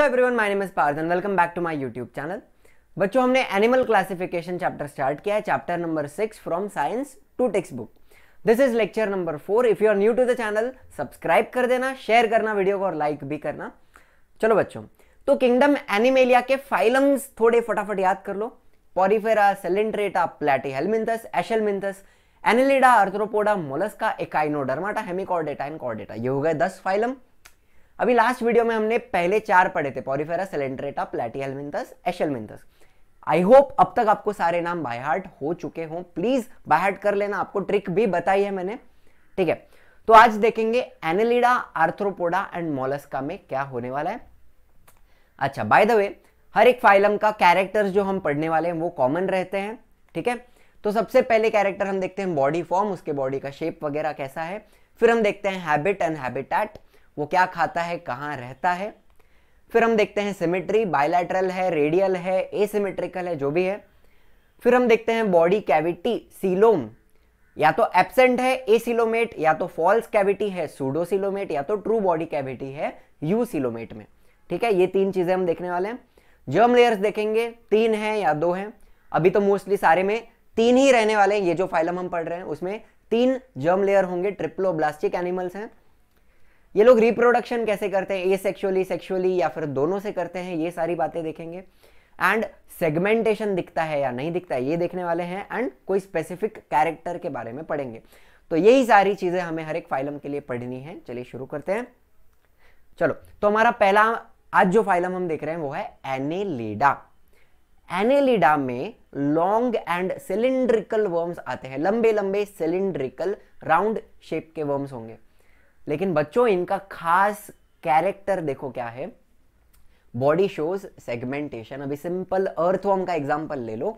Hello everyone my name is Parthan welcome back to my YouTube channel बच्चों हमने animal classification chapter start किया है chapter number six from science to textbook this is lecture number four if you are new to the channel subscribe कर देना share करना video को और like भी करना चलो बच्चों तो किंगडम एनिमेलिया के फाइलम्स थोड़े फटाफट याद कर लो Porifera Coelenterata Helminthes Aschelminthes Annelida Arthropoda Mollusca Echinodermata Hemichordata and Chordata ये हो गए दस फाइलम अभी लास्ट वीडियो में हमने पहले चार पढ़े थे Porifera Coelenterata Platyhelminthes Aschelminthes I hope अब तक आपको सारे नाम बाय हार्ट हो चुके हों प्लीज बाय हार्ट कर लेना आपको ट्रिक भी बताई है मैंने ठीक है तो आज देखेंगे एनेलिडा आर्थ्रोपोडा एंड मोलस्का में क्या होने वाला है अच्छा बाय द वे हर एक फाइलम का कैरेक्टर्स जो हम पढ़ने वाले हैं वो कॉमन रहते हैं ठीक है तो सबसे पहले कैरेक्टर हम देखते हैं बॉडी फॉर्म उसके बॉडी का शेप वगैरह कैसा है फिर हम देखते हैं हैबिट एंड हैबिटैट वो क्या खाता है कहाँ रहता है फिर हम देखते हैं सिमेट्री बायलैटरल है रेडियल है एसिमेट्रिकल है जो भी है फिर हम देखते हैं बॉडी कैविटी सीलोम या तो एबसेंट है एसिलोमेट या तो फॉल्स कैविटी है सूडोसिलोमेट या तो ट्रू बॉडी कैविटी है यू सिलोमेट में ठीक है ये तीन चीज़ें हम देखने वाले हैं जर्म लेयर्स देखेंगे तीन है या दो हैं अभी तो मोस्टली सारे में तीन ही रहने वाले हैं ये जो फाइलम हम पढ़ रहे हैं उसमें तीन जर्म लेयर होंगे ट्रिप्लोब्लास्टिक एनिमल्स हैं ये लोग रिप्रोडक्शन कैसे करते हैं ए सेक्शुअली सेक्शुअली या फिर दोनों से करते हैं ये सारी बातें देखेंगे एंड सेगमेंटेशन दिखता है या नहीं दिखता है ये देखने वाले हैं एंड कोई स्पेसिफिक कैरेक्टर के बारे में पढ़ेंगे तो यही सारी चीज़ें हमें हर एक फाइलम के लिए पढ़नी है चलिए शुरू करते हैं चलो तो हमारा पहला आज जो फाइलम हम देख रहे हैं वो है एनेलिडा एनेलिडा में लॉन्ग एंड सिलिंड्रिकल वर्म्स आते हैं लंबे लंबे सिलिंड्रिकल राउंड शेप के वर्म्स होंगे लेकिन बच्चों इनका खास कैरेक्टर देखो क्या है बॉडी शोज सेगमेंटेशन अभी सिंपल अर्थवॉर्म का एग्जाम्पल ले लो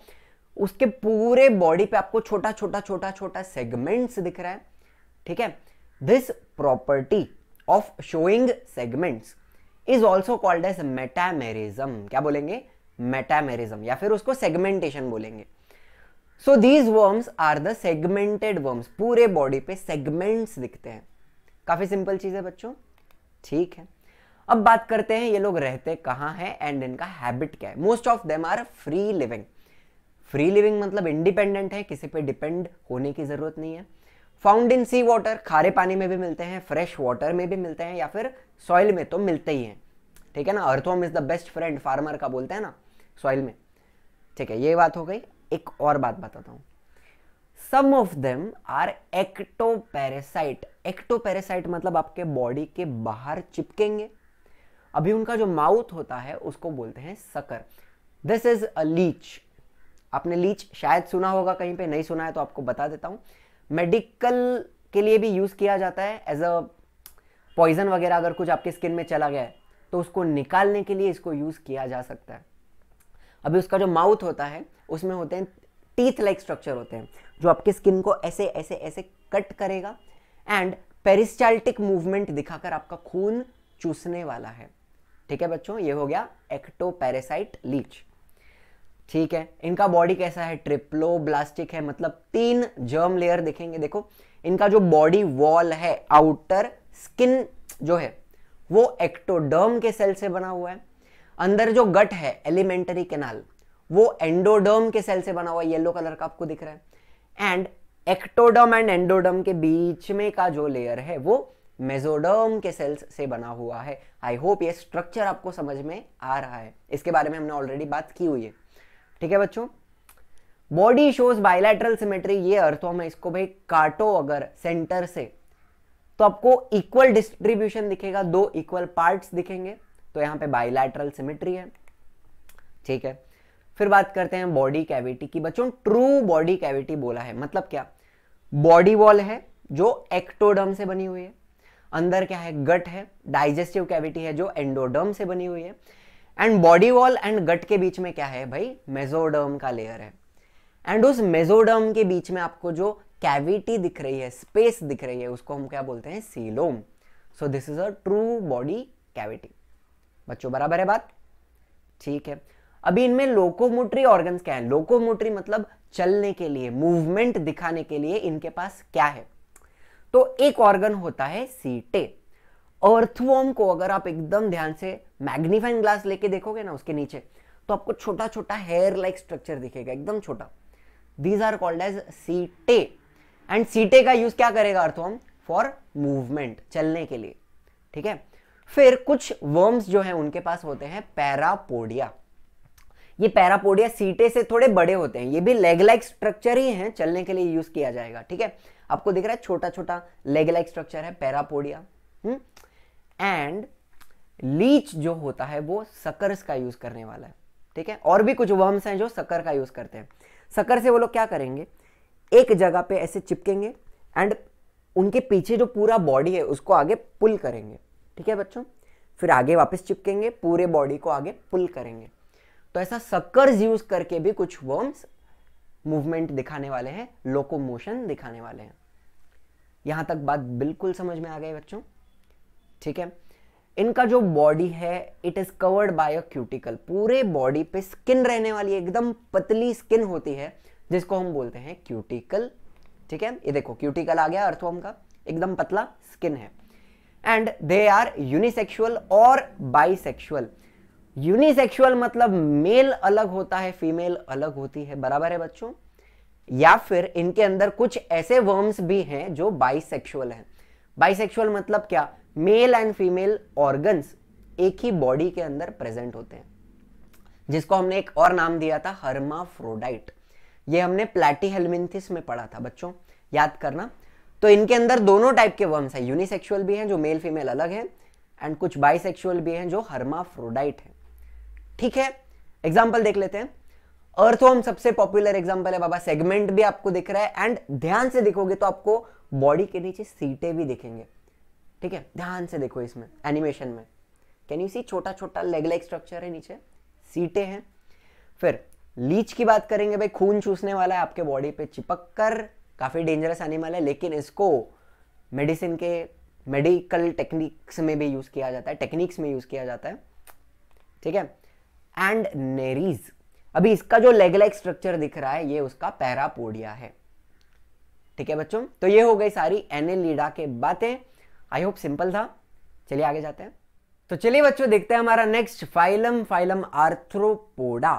उसके पूरे बॉडी पे आपको छोटा छोटा छोटा छोटा सेगमेंट्स दिख रहा है ठीक है this property of showing segments is also called as metamerism क्या बोलेंगे मेटामेरिज्म या फिर उसको सेगमेंटेशन बोलेंगे so these worms are the segmented worms पूरे बॉडी पे सेगमेंट्स दिखते हैं काफ़ी सिंपल चीज़ है बच्चों ठीक है अब बात करते हैं ये लोग रहते कहाँ हैं एंड इनका हैबिट क्या है most of them are free living free living मतलब इंडिपेंडेंट है किसी पे डिपेंड होने की ज़रूरत नहीं है फाउंड इन सी वाटर खारे पानी में भी मिलते हैं फ्रेश वाटर में भी मिलते हैं या फिर सॉइल में तो मिलते ही हैं ठीक है ना earthworm is the best friend farmer का बोलते हैं ना सॉइल में ठीक है ये बात हो गई एक और बात बताता हूँ some of them are ectoparasite ectoparasite मतलब आपके बॉडी के बाहर चिपकेंगे अभी उनका जो माउथ होता है उसको बोलते हैं sucker this is a leech आपने लीच शायद सुना होगा कहीं पे नहीं सुना है तो आपको बता देता हूँ मेडिकल के लिए भी यूज़ किया जाता है एज अ पॉइजन वगैरह अगर कुछ आपके स्किन में चला गया है तो उसको निकालने के लिए इसको यूज़ किया जा सकता है अभी उसका जो माउथ होता है उसमें होते हैं टीथ लाइक स्ट्रक्चर होते हैं जो आपके स्किन को ऐसे ऐसे ऐसे कट करेगा एंड पेरिस्टाल्टिक मूवमेंट दिखाकर आपका खून चूसने वाला है ठीक है बच्चों ये हो गया एक्टो पैरासाइट लीच ठीक है इनका बॉडी कैसा है ट्रिप्लो ब्लास्टिक है मतलब तीन जर्म लेयर देखेंगे देखो इनका जो बॉडी वॉल है आउटर स्किन जो है वो एक्टोडर्म के सेल से बना हुआ है अंदर जो गट है एलिमेंटरी कैनाल वो एंडोडर्म के सेल से बना हुआ येलो कलर का आपको दिख रहा है एंड एक्टोडम एंड एंडोडम के बीच में का जो लेयर है वो मेजोडम के सेल्स से बना हुआ है आई होप ये स्ट्रक्चर आपको समझ में आ रहा है इसके बारे में हमने ऑलरेडी बात की हुई है ठीक है बच्चों बॉडी शोज बायोलैटरल सिमेट्री ये अर्थ में इसको भाई काटो अगर सेंटर से तो आपको इक्वल डिस्ट्रीब्यूशन दिखेगा दो इक्वल पार्ट्स दिखेंगे तो यहां पे बायोलैटरल सिमेट्री है ठीक है फिर बात करते हैं बॉडी कैविटी की बच्चों ट्रू बॉडी कैविटी बोला है मतलब क्या बॉडी वॉल है जो एक्टोडर्म से बनी हुई है अंदर क्या है गट है डाइजेस्टिव कैविटी है जो एंडोडर्म से बनी हुई है and body wall and gut के बीच में क्या है भाई मेजोडर्म का लेयर है एंड उस मेजोडर्म के बीच में आपको जो कैविटी दिख रही है स्पेस दिख रही है उसको हम क्या बोलते हैं coelom so this is a true body cavity बच्चों बराबर है बात ठीक है अभी इनमें लोकोमोटरी ऑर्गन क्या है लोकोमोटरी मतलब चलने के लिए मूवमेंट दिखाने के लिए इनके पास क्या है तो एक ऑर्गन होता है सीटे अर्थवॉर्म को अगर आप एकदम ध्यान से मैग्नीफाइंग ग्लास लेके देखोगे ना उसके नीचे तो आपको छोटा छोटा हेयर लाइक स्ट्रक्चर दिखेगा एकदम छोटा these are called as setae and setae का यूज क्या करेगा अर्थवॉर्म फॉर मूवमेंट चलने के लिए ठीक है फिर कुछ वर्म्स जो है उनके पास होते हैं पैरापोडिया ये पैरापोडिया सीटे से थोड़े बड़े होते हैं ये भी लेग लाइक स्ट्रक्चर ही हैं चलने के लिए यूज किया जाएगा ठीक है आपको दिख रहा है छोटा छोटा लेग लाइक स्ट्रक्चर है पैरापोडिया एंड हम्म? लीच जो होता है वो सकर्स का यूज करने वाला है ठीक है और भी कुछ वर्म्स हैं जो सकर का यूज करते हैं सकर से वो लोग क्या करेंगे एक जगह पे ऐसे चिपकेंगे एंड उनके पीछे जो पूरा बॉडी है उसको आगे पुल करेंगे ठीक है बच्चों फिर आगे वापस चिपकेंगे पूरे बॉडी को आगे पुल करेंगे तो ऐसा सकर्स यूज करके भी कुछ वर्म्स मूवमेंट दिखाने वाले हैं लोको मोशन दिखाने वाले हैं यहां तक बात बिल्कुल समझ में आ गई बच्चों ठीक है इनका जो बॉडी है it is covered by a cuticle पूरे बॉडी पे स्किन रहने वाली एकदम पतली स्किन होती है जिसको हम बोलते हैं क्यूटिकल ठीक है ये देखो क्यूटिकल आ गया अर्थवर्म का एकदम पतला स्किन है एंड दे आर यूनिसेक्सुअल और बाइसेक्सुअल यूनिसेक्सुअल मतलब मेल अलग होता है फीमेल अलग होती है बराबर है बच्चों या फिर इनके अंदर कुछ ऐसे वर्म्स भी हैं जो बाइसेक्सुअल हैं बाइसेक्सुअल मतलब क्या मेल एंड फीमेल ऑर्गन्स एक ही बॉडी के अंदर प्रेजेंट होते हैं जिसको हमने एक और नाम दिया था हर्माफ्रोडाइट ये हमने प्लेटी हेलमिंथिस में पढ़ा था बच्चों याद करना तो इनके अंदर दोनों टाइप के वर्म्स हैं यूनिसेक्सुअल भी हैं जो मेल फीमेल अलग है एंड कुछ बाइसेक्सुअल भी हैं जो हर्माफ्रोडाइट है ठीक है एग्जाम्पल देख लेते हैं होम सबसे पॉपुलर एग्जाम्पल है बाबा सेगमेंट भी आपको दिख रहा है एंड ध्यान से देखोगे तो आपको बॉडी के नीचे सीटें भी दिखेंगे ठीक है ध्यान से देखो इसमें एनिमेशन में कैन यू सी छोटा छोटा लेग लाइक स्ट्रक्चर है नीचे सीटें हैं फिर लीच की बात करेंगे भाई खून चूसने वाला है आपके बॉडी पे चिपक कर काफ़ी डेंजरस एनिमल है लेकिन इसको मेडिसिन के मेडिकल टेक्निक्स में भी यूज़ किया जाता है टेक्निक्स में यूज़ किया जाता है ठीक है एंड नेरीज अभी इसका जो लेग लाइक स्ट्रक्चर दिख रहा है ये उसका पैरापोडिया है ठीक है बच्चों तो ये हो गई सारी एनेलिडा के बातें आई होप सिंपल था चलिए आगे जाते हैं तो चलिए बच्चों देखते हैं हमारा नेक्स्ट फाइलम फाइलम आर्थ्रोपोडा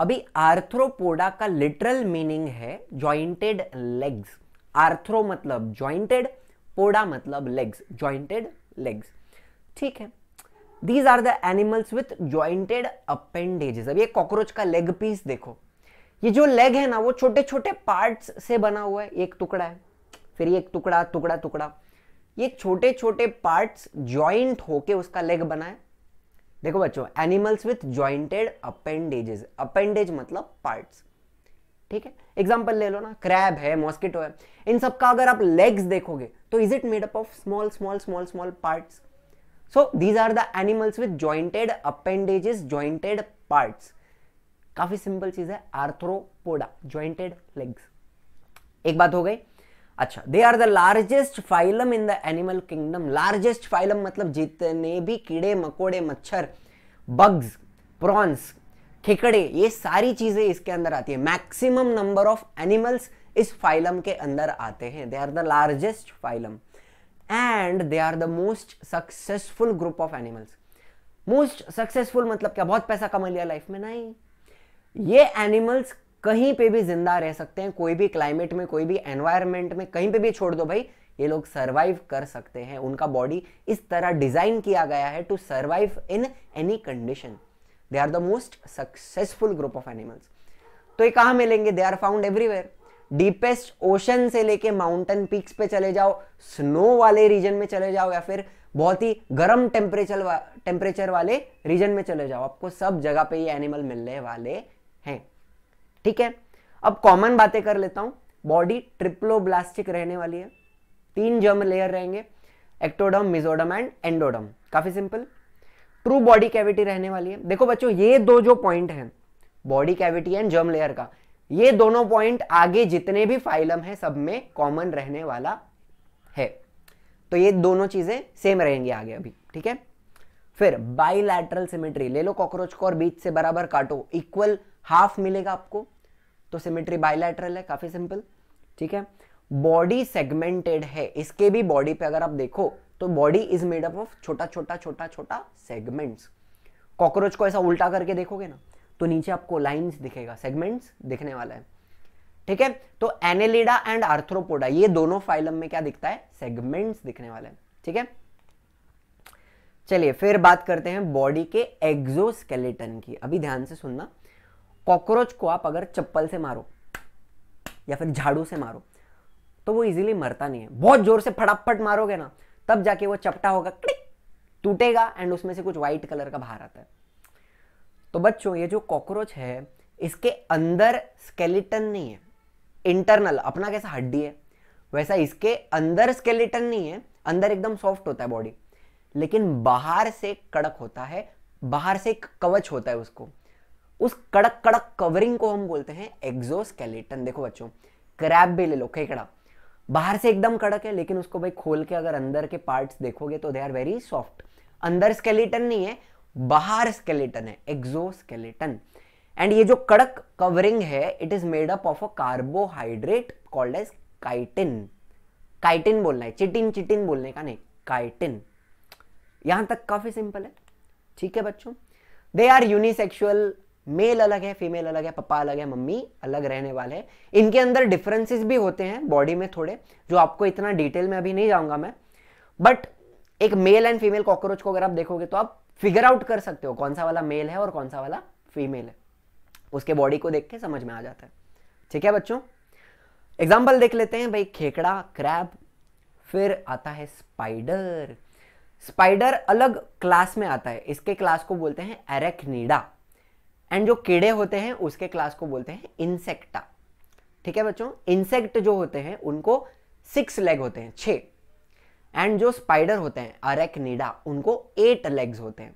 अभी आर्थ्रोपोडा का लिटरल मीनिंग है ज्वाइंटेड लेग्स आर्थ्रो मतलब ज्वाइंटेड पोडा मतलब लेग्स ज्वाइंटेड लेग्स ठीक है these are the animals with jointed appendages अब ये कॉकरोच का लेग पीस देखो ये जो लेग है ना वो छोटे छोटे पार्ट्स से बना हुआ है एक टुकड़ा है फिर एक टुकड़ा टुकड़ा टुकड़ा ये छोटे छोटे पार्ट्स ज्वाइंट होके उसका लेग बना है देखो बच्चों animals with jointed appendages appendage मतलब पार्ट्स ठीक है एग्जाम्पल ले लो ना क्रैब है मॉस्किटो है इन सब का अगर आप लेग्स देखोगे तो is it made up of small small small small parts so these are the animals with jointed appendages jointed parts काफी सिंपल चीज है आर्थ्रोपोडा ज्वाइंटेड लेग्स एक बात हो गई अच्छा they are the largest phylum in the animal kingdom largest phylum मतलब जितने भी कीड़े मकोड़े मच्छर बग्स प्रॉन्स खिकड़े ये सारी चीजें इसके अंदर आती है मैक्सिमम नंबर ऑफ एनिमल्स इस फाइलम के अंदर आते हैं they are the largest phylum and they are the most successful group of animals most successful मतलब क्या बहुत पैसा कमा लिया लाइफ में नहीं ये एनिमल्स कहीं पे भी जिंदा रह सकते हैं कोई भी क्लाइमेट में कोई भी एनवायरमेंट में कहीं पे भी छोड़ दो भाई ये लोग सरवाइव कर सकते हैं उनका बॉडी इस तरह डिजाइन किया गया है to survive in any condition they are the most successful group of animals तो ये कहा मिलेंगे they are found everywhere deepest ocean से लेके माउंटेन पीक्स पे चले जाओ स्नो वाले रीजन में चले जाओ या फिर बहुत ही गर्म टेम्परेचर वा, टेम्परेचर वाले रीजन में चले जाओ आपको सब जगह पे ये एनिमल मिलने वाले हैं ठीक है अब कॉमन बातें कर लेता हूं बॉडी ब्लास्टिक रहने वाली है तीन जर्म लेयर रहेंगे एक्टोडम मिजोडम एंड एंडोडम काफी सिंपल ट्रू बॉडी कैविटी रहने वाली है देखो बच्चों ये दो जो पॉइंट है body cavity and germ layer का ये दोनों पॉइंट आगे जितने भी फाइलम है सब में कॉमन रहने वाला है तो ये दोनों चीजें सेम रहेंगी आगे अभी ठीक है फिर बाइलैटरल सिमेट्री ले लो कॉकरोच को और बीच से बराबर काटो इक्वल हाफ मिलेगा आपको तो सिमेट्री बाइलैटरल है काफी सिंपल ठीक है बॉडी सेगमेंटेड है इसके भी बॉडी पे अगर आप देखो तो body is made up of छोटा छोटा छोटा छोटा सेगमेंट्स कॉकरोच को ऐसा उल्टा करके देखोगे ना तो नीचे आपको लाइंस दिखेगा सेगमेंट्स दिखने वाला है ठीक है तो एनेलिडा एंड आर्थ्रोपोडा ये दोनों फाइलम में क्या दिखता है सेगमेंट्स दिखने वाला है ठीक है चलिए फिर बात करते हैं बॉडी के एक्सोस्केलेटन की अभी ध्यान से सुनना कॉकरोच को आप अगर चप्पल से मारो या फिर झाड़ू से मारो तो वो इजीली मरता नहीं है बहुत जोर से फटाफट मारोगे ना तब जाके वो चपटा होगा क्लिक टूटेगा एंड उसमें से कुछ व्हाइट कलर का बाहर आता है तो बच्चों ये जो कॉकरोच है इसके अंदर स्केलेटन नहीं है इंटरनल अपना कैसा हड्डी है वैसा इसके अंदर स्केलेटन नहीं है अंदर एकदम सॉफ्ट होता है बॉडी लेकिन बाहर से कड़क होता है बाहर से एक कवच होता है उसको उस कड़क कड़क कवरिंग को हम बोलते हैं स्केलेटन देखो बच्चों क्रैब भी ले लो खेकड़ा बाहर से एकदम कड़क है लेकिन उसको भाई खोल के अगर अंदर के पार्ट्स देखोगे तो दे आर वेरी सॉफ्ट अंदर स्केलेटन नहीं है बाहर स्केलेटन है एक्सोस्केलेटन एंड ये जो कड़क कवरिंग है it is made up of a carbohydrate called as chitin chitin बोलना है चिटिन चिटिन बोलने का नहीं काइटिन यहां तक काफी सिंपल है ठीक है बच्चों दे आर यूनिसेक्सुअल मेल अलग है फीमेल अलग है पापा अलग है मम्मी अलग रहने वाले हैं इनके अंदर डिफरेंसेस भी होते हैं बॉडी में थोड़े जो आपको इतना डिटेल में अभी नहीं जाऊंगा मैं बट एक मेल एंड फीमेल कॉकरोच को अगर आप देखोगे तो आप फिगर आउट कर सकते हो कौन सा वाला मेल है और कौन सा वाला फीमेल है उसके बॉडी को देख के समझ में आ जाता है ठीक है बच्चों एग्जाम्पल देख लेते हैं भाई खेकड़ा क्रैब फिर आता है स्पाइडर स्पाइडर अलग क्लास में आता है इसके क्लास को बोलते हैं एरेक्नीडा एंड जो कीड़े होते हैं उसके क्लास को बोलते हैं इंसेक्टा ठीक है बच्चों इंसेक्ट जो होते हैं उनको सिक्स लेग होते हैं छे एंड जो स्पाइडर होते हैं अरेकनीडा उनको एट लेग्स होते हैं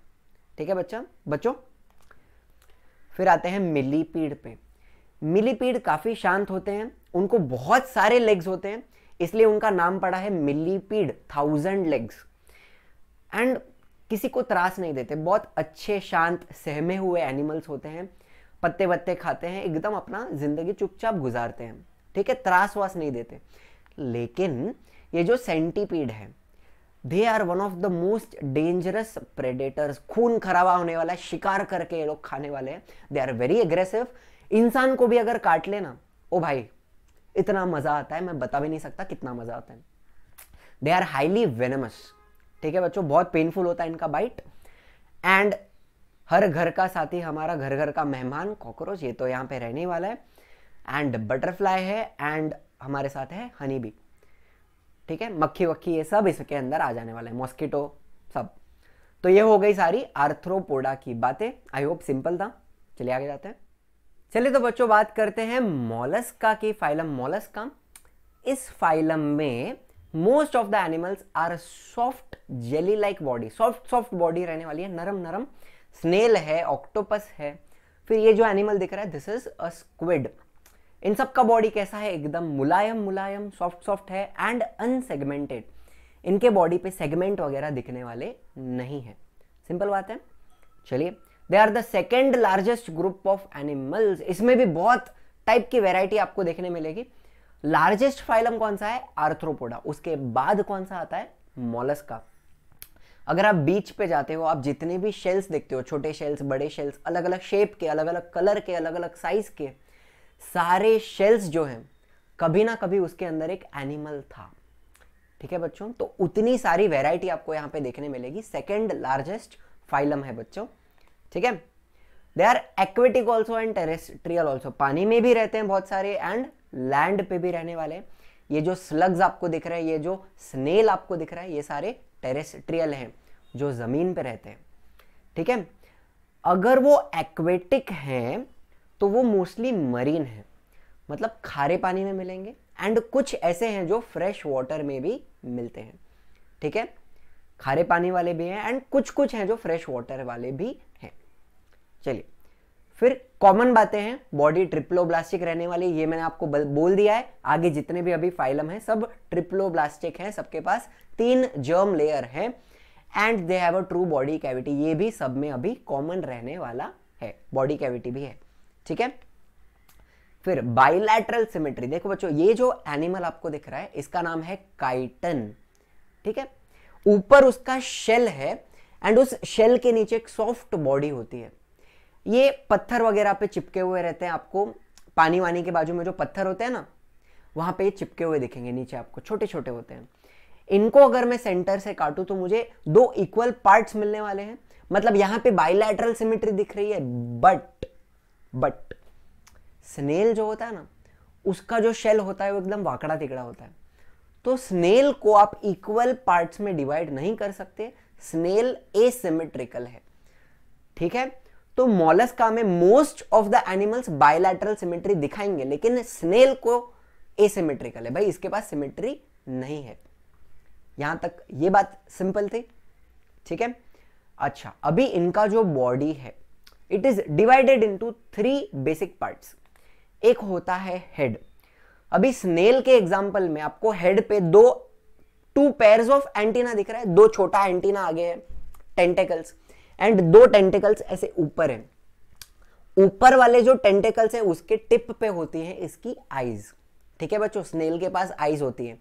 ठीक है बच्चा बच्चों फिर आते हैं मिलीपीड पे मिलीपीड काफ़ी शांत होते हैं उनको बहुत सारे लेग्स होते हैं इसलिए उनका नाम पड़ा है मिलीपीड थाउजेंड लेग्स एंड किसी को त्रास नहीं देते बहुत अच्छे शांत सहमे हुए एनिमल्स होते हैं पत्ते वत्ते खाते हैं एकदम अपना ज़िंदगी चुपचाप गुजारते हैं ठीक है त्रास वास नहीं देते लेकिन ये जो सेंटीपीड है they are one of the most dangerous predators खून खराबा होने वाला है शिकार करके ये लोग खाने वाले हैं दे आर वेरी एग्रेसिव इंसान को भी अगर काट लेना ओ भाई इतना मजा आता है मैं बता भी नहीं सकता कितना मजा आता है दे आर हाईली वेनमस ठीक है बच्चों बहुत पेनफुल होता है इनका बाइट एंड हर घर का साथी हमारा घर घर का मेहमान कॉकरोच ये तो यहाँ पे रहने वाला है एंड बटरफ्लाई है एंड हमारे साथ है हनी बी ठीक है मक्खी वक्खी ये सब इसके अंदर आ जाने वाला है मॉस्किटो सब तो ये हो गई सारी आर्थ्रोपोडा की बातें आई होप सिंपल था चलिए आगे जाते हैं चलिए तो बच्चों बात करते हैं मोलस्का की फाइलम मोलस्का इस फाइलम में most of the animals are soft jelly like body soft soft body रहने वाली है नरम नरम स्नेल है ऑक्टोपस है फिर ये जो एनिमल दिख रहा है दिस इज अ स्क्विड इन सब का बॉडी कैसा है एकदम मुलायम मुलायम सॉफ्ट सॉफ्ट है एंड अनसेगमेंटेड इनके बॉडी पे सेगमेंट वगैरह दिखने वाले नहीं है सिंपल बात है चलिए they are the second largest group of animals इसमें भी बहुत टाइप की वेराइटी आपको देखने मिलेगी लार्जेस्ट फाइलम कौन सा है आर्थ्रोपोडा उसके बाद कौन सा आता है मोलस का अगर आप बीच पे जाते हो आप जितने भी शेल्स देखते हो छोटे शेल्स बड़े शेल्स अलग अलग शेप के अलग अलग कलर के अलग अलग साइज के सारे शेल्स जो हैं कभी ना कभी उसके अंदर एक एनिमल था ठीक है बच्चों तो उतनी सारी वेराइटी आपको यहां पे देखने मिलेगी सेकेंड लार्जेस्ट फाइलम है बच्चों ठीक है they are aquatic also and terrestrial also पानी में भी रहते हैं बहुत सारे एंड लैंड पे भी रहने वाले ये जो स्लग्स आपको दिख रहे हैं ये जो स्नेल आपको दिख रहा है ये सारे टेरेस्ट्रियल हैं जो ज़मीन पे रहते हैं ठीक है अगर वो एक्वेटिक हैं तो वो मोस्टली मरीन है मतलब खारे पानी में मिलेंगे एंड कुछ ऐसे हैं जो फ्रेश वाटर में भी मिलते हैं ठीक है खारे पानी वाले भी हैं एंड कुछ कुछ हैं जो फ्रेश वाटर वाले भी हैं चलिए फिर कॉमन बातें हैं बॉडी ट्रिप्लोब्लास्टिक रहने वाली ये मैंने आपको बोल दिया है आगे जितने भी अभी फाइलम हैं सब ट्रिप्लोब्लास्टिक हैं सबके पास तीन जर्म लेयर हैं and they have a true body cavity ये भी सब में अभी कॉमन रहने वाला है बॉडी कैविटी भी है ठीक है फिर बाइलैटरल सिमेट्री देखो बच्चों ये जो एनिमल आपको दिख रहा है इसका नाम है काइटन ठीक है ऊपर उसका शेल है एंड उस शेल के नीचे एक सॉफ्ट बॉडी होती है ये पत्थर वगैरह पे चिपके हुए रहते हैं आपको पानी वानी के बाजू में जो पत्थर होते हैं ना वहां पे ये चिपके हुए दिखेंगे नीचे आपको छोटे छोटे होते हैं इनको अगर मैं सेंटर से काटू तो मुझे दो इक्वल पार्ट्स मिलने वाले हैं मतलब यहां पे बाइलैटरल सिमेट्री दिख रही है बट बट स्नेल जो होता है ना उसका जो शेल होता है वो एकदम वाकड़ा तिकड़ा होता है तो स्नेल को आप इक्वल पार्ट्स में डिवाइड नहीं कर सकते स्नेल एसिमेट्रिकल है ठीक है तो मॉलस्का में most of the animals bilateral symmetry दिखाएंगे लेकिन स्नेल को एसिमेट्रिकल है भाई इसके पास सिमेट्री नहीं है यहां तक ये बात सिंपल थी ठीक है अच्छा अभी इनका जो बॉडी है it is divided to three basic part एक होता है हेड अभी स्नेल के एग्जाम्पल में आपको हेड पे दो टू पेयर ऑफ एंटीना दिख रहा है दो छोटा एंटीना आगे है टेंटेकल्स एंड दो टेंटेकल्स ऐसे ऊपर है ऊपर वाले जो टेंटेकल्स है उसके टिप पे होती है इसकी आईज ठीक है बच्चों स्नेल के पास आईज होती है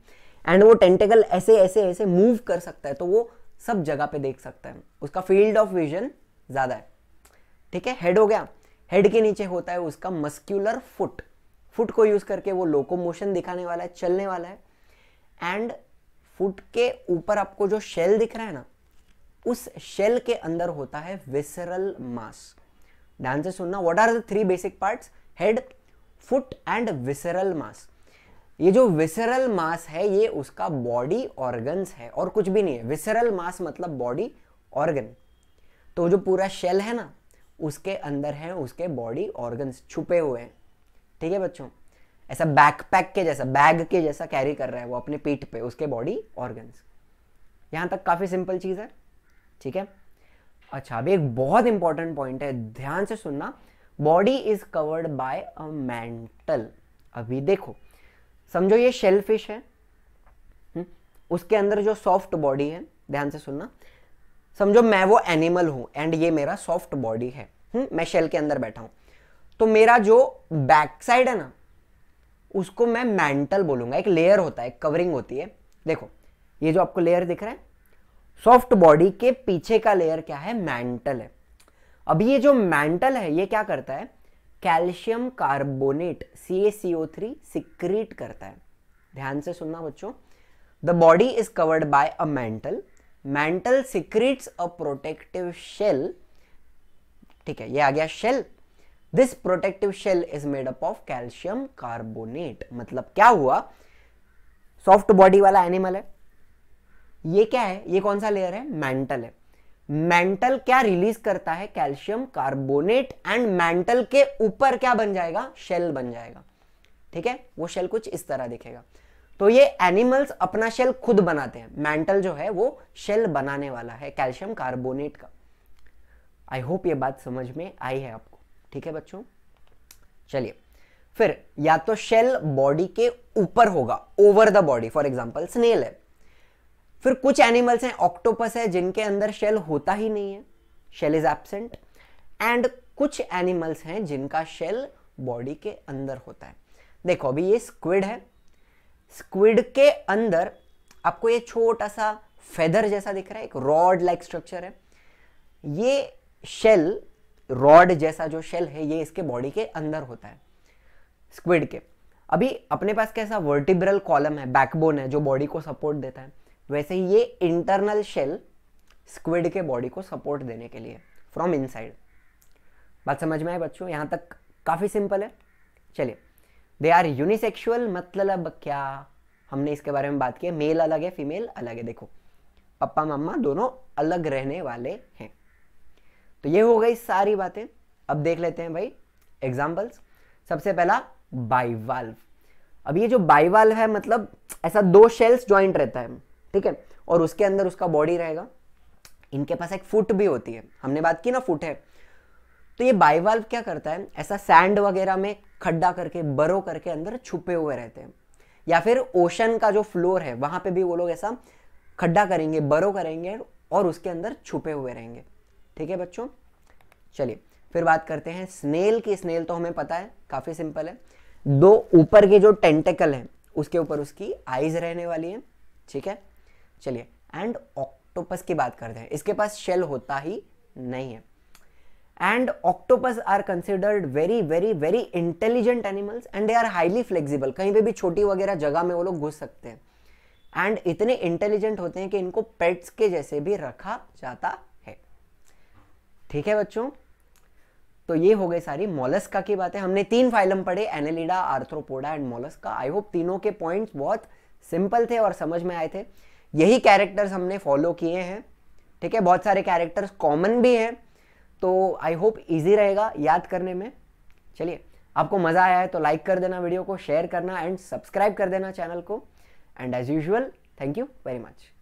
एंड वो टेंटेकल ऐसे ऐसे ऐसे मूव कर सकता है तो वो सब जगह पे देख सकता है उसका फील्ड ऑफ विजन ज़्यादा है ठीक है हेड हो गया हेड के नीचे होता है उसका मस्क्यूलर फुट फुट को यूज करके वो लोकोमोशन दिखाने वाला है चलने वाला है एंड फुट के ऊपर आपको जो शेल दिख रहा है ना उस शेल के अंदर होता है विसरल मास ध्यान से सुनना what are the three basic parts head foot and visceral mass ये जो विसरल मास है ये उसका बॉडी ऑर्गन्स है और कुछ भी नहीं है विसरल मास मतलब बॉडी ऑर्गन तो जो पूरा शेल है ना उसके अंदर हैं उसके बॉडी ऑर्गन्स छुपे हुए हैं ठीक है बच्चों ऐसा बैकपैक के जैसा बैग के जैसा कैरी कर रहा है वो अपने पीठ पे उसके बॉडी ऑर्गन्स यहाँ तक काफ़ी सिंपल चीज़ है ठीक है अच्छा अभी एक बहुत इंपॉर्टेंट पॉइंट है ध्यान से सुनना body is covered by a mantle अभी देखो समझो ये शेल फिश है हुँ? हम्म, उसके अंदर जो सॉफ्ट बॉडी है ध्यान से सुनना समझो मैं वो एनिमल हूँ एंड ये मेरा सॉफ्ट बॉडी है हुँ? मैं शेल के अंदर बैठा हूं तो मेरा जो बैक साइड है ना उसको मैं मैंटल बोलूंगा एक लेयर होता है कवरिंग होती है देखो ये जो आपको लेयर दिख रहा है सॉफ्ट बॉडी के पीछे का लेयर क्या है मैंटल है अब ये जो मैंटल है ये क्या करता है calcium carbonate C A three करता है ध्यान से सुनना बच्चों the body is covered by a mantle mantle secretes a protective shell ठीक है ये आ गया shell this protective shell is made up of calcium carbonate मतलब क्या हुआ सॉफ्ट बॉडी वाला एनिमल है ये क्या है ये कौन सा लेयर है मेंटल है मेंटल क्या रिलीज करता है कैल्शियम कार्बोनेट एंड मेंटल के ऊपर क्या बन जाएगा शेल बन जाएगा ठीक है वो शेल कुछ इस तरह दिखेगा तो ये एनिमल्स अपना शेल खुद बनाते हैं मेंटल जो है वो शेल बनाने वाला है कैल्शियम कार्बोनेट का आई होप ये बात समझ में आई है आपको ठीक है बच्चों चलिए फिर या तो शेल बॉडी के ऊपर होगा over the body for example snail है फिर कुछ एनिमल्स हैं ऑक्टोपस है जिनके अंदर शेल होता ही नहीं है शेल इज एबसेंट एंड कुछ एनिमल्स हैं जिनका शेल बॉडी के अंदर होता है देखो अभी ये स्क्विड है स्क्विड के अंदर आपको ये छोटा सा फेदर जैसा दिख रहा है एक रॉड लाइक स्ट्रक्चर है ये शेल रॉड जैसा जो शेल है ये इसके बॉडी के अंदर होता है स्क्विड के अभी अपने पास कैसा वर्टिब्रल कॉलम है बैकबोन है जो बॉडी को सपोर्ट देता है वैसे ही ये इंटरनल शेल स्क्विड के बॉडी को सपोर्ट देने के लिए फ्रॉम इनसाइड बात समझ में आए बच्चों यहाँ तक काफ़ी सिंपल है चलिए दे आर यूनिसेक्सुअल मतलब क्या हमने इसके बारे में बात की मेल अलग है फीमेल अलग है देखो पप्पा मम्मा दोनों अलग रहने वाले हैं तो ये हो गई सारी बातें अब देख लेते हैं भाई एग्जाम्पल्स सबसे पहला बाईवाल्व अब ये जो बाईवाल्व है मतलब ऐसा दो शेल्स ज्वाइंट रहता है ठीक है और उसके अंदर उसका बॉडी रहेगा इनके पास एक फुट भी होती है हमने बात की ना फुट है तो ये बाईवाल्व क्या करता है ऐसा सैंड वगैरह में खड्डा करके बरो करके अंदर छुपे हुए रहते हैं या फिर ओशन का जो फ्लोर है वहां पे भी वो लोग ऐसा खड्डा करेंगे बरो करेंगे और उसके अंदर छुपे हुए रहेंगे ठीक है बच्चों चलिए फिर बात करते हैं स्नेल की स्नेल तो हमें पता है काफ़ी सिंपल है दो ऊपर के जो टेंटेकल है उसके ऊपर उसकी आईज रहने वाली है ठीक है चलिए एंड ऑक्टोपस की बात करते हैं इसके पास शेल होता ही नहीं है and octopus are considered very very very intelligent animals and they are highly flexible कहीं पे भी छोटी वगैरह जगह में वो लोग घुस सकते हैं एंड इतने इंटेलिजेंट होते हैं कि इनको पेट्स के जैसे भी रखा जाता ठीक है बच्चों तो ये हो गए सारी मोलस्का की बातें हमने तीन फाइलम पढ़े Annelida Arthropoda and Mollusca I hope तीनों के पॉइंट्स बहुत सिंपल थे और समझ में आए थे यही कैरेक्टर्स हमने फॉलो किए हैं ठीक है बहुत सारे कैरेक्टर्स कॉमन भी हैं तो आई होप इजी रहेगा याद करने में चलिए आपको मज़ा आया है तो लाइक कर देना वीडियो को शेयर करना एंड सब्सक्राइब कर देना चैनल को and as usual thank you very much